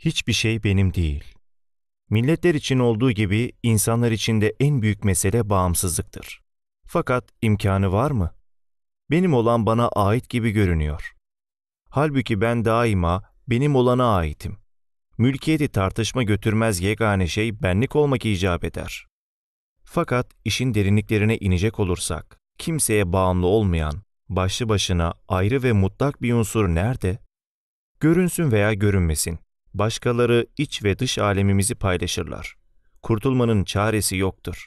hiçbir şey benim değil. Milletler için olduğu gibi insanlar için de en büyük mesele bağımsızlıktır. Fakat imkanı var mı? Benim olan bana ait gibi görünüyor. Halbuki ben daima benim olana aitim. Mülkiyeti tartışma götürmez yegane şey benlik olmak icap eder. Fakat işin derinliklerine inecek olursak, kimseye bağımlı olmayan, başlı başına ayrı ve mutlak bir unsur nerede? Görünsün veya görünmesin, Başkaları iç ve dış alemimizi paylaşırlar. Kurtulmanın çaresi yoktur.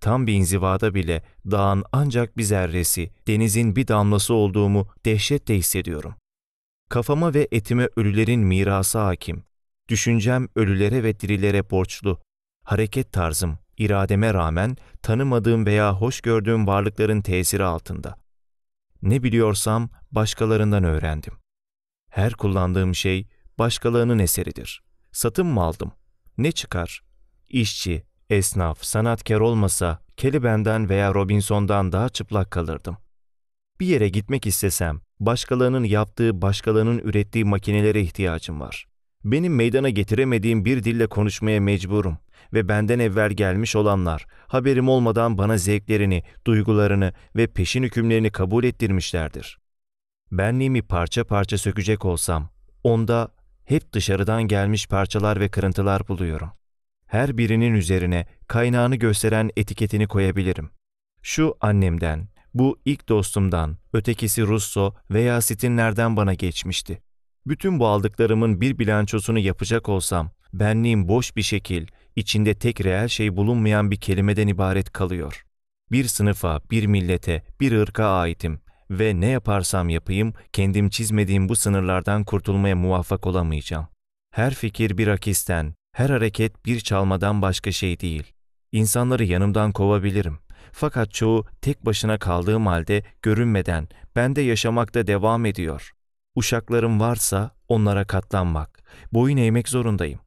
Tam bir inzivada bile dağın ancak bir zerresi, denizin bir damlası olduğumu dehşetle hissediyorum. Kafama ve etime ölülerin mirası hakim. Düşüncem ölülere ve dirilere borçlu. Hareket tarzım, irademe rağmen tanımadığım veya hoş gördüğüm varlıkların tesiri altında. Ne biliyorsam başkalarından öğrendim. Her kullandığım şey başkalarının eseridir. Satın mı aldım? Ne çıkar? İşçi, esnaf, sanatkar olmasa Keliben'den veya Robinson'dan daha çıplak kalırdım. Bir yere gitmek istesem, başkalarının yaptığı, başkalarının ürettiği makinelere ihtiyacım var. Benim meydana getiremediğim bir dille konuşmaya mecburum ve benden evvel gelmiş olanlar haberim olmadan bana zevklerini, duygularını ve peşin hükümlerini kabul ettirmişlerdir. Benliğimi parça parça sökecek olsam, onda hep dışarıdan gelmiş parçalar ve kırıntılar buluyorum. Her birinin üzerine kaynağını gösteren etiketini koyabilirim. Şu annemden, bu ilk dostumdan, ötekisi Russo veya Stinler'den bana geçmişti. Bütün bu aldıklarımın bir bilançosunu yapacak olsam, benliğim boş bir şekil, içinde tek reel şey bulunmayan bir kelimeden ibaret kalıyor. Bir sınıfa, bir millete, bir ırka aitim ve ne yaparsam yapayım kendim çizmediğim bu sınırlardan kurtulmaya muvaffak olamayacağım. Her fikir bir akisten, her hareket bir çalmadan başka şey değil. İnsanları yanımdan kovabilirim. Fakat çoğu tek başına kaldığım halde görünmeden bende yaşamakta devam ediyor. Uşaklarım varsa onlara katlanmak, boyun eğmek zorundayım.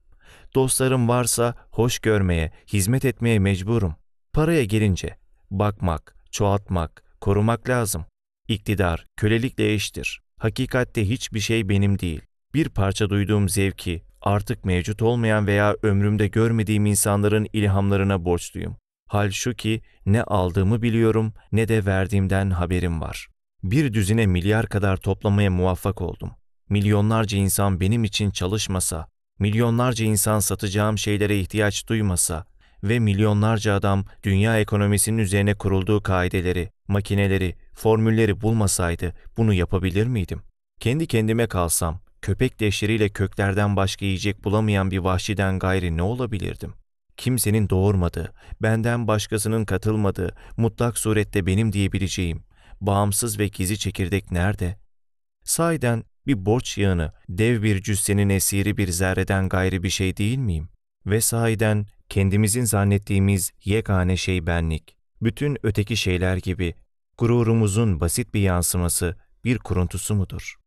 Dostlarım varsa hoş görmeye, hizmet etmeye mecburum. Paraya gelince bakmak, çoğaltmak, korumak lazım. İktidar, kölelikle eştir. Hakikatte hiçbir şey benim değil. Bir parça duyduğum zevki, artık mevcut olmayan veya ömrümde görmediğim insanların ilhamlarına borçluyum. Hal şu ki ne aldığımı biliyorum ne de verdiğimden haberim var. Bir düzine milyar kadar toplamaya muvaffak oldum. Milyonlarca insan benim için çalışmasa, milyonlarca insan satacağım şeylere ihtiyaç duymasa ve milyonlarca adam dünya ekonomisinin üzerine kurulduğu kaideleri, makineleri, formülleri bulmasaydı bunu yapabilir miydim? Kendi kendime kalsam, köpek deşleriyle köklerden başka yiyecek bulamayan bir vahşiden gayri ne olabilirdim? Kimsenin doğurmadığı, benden başkasının katılmadığı, mutlak surette benim diyebileceğim, bağımsız ve gizli çekirdek nerede? Sahiden bir borç yığını, dev bir cüssenin esiri bir zerreden gayri bir şey değil miyim? Ve sahiden kendimizin zannettiğimiz yegane şey benlik. Bütün öteki şeyler gibi gururumuzun basit bir yansıması, bir kuruntusu mudur?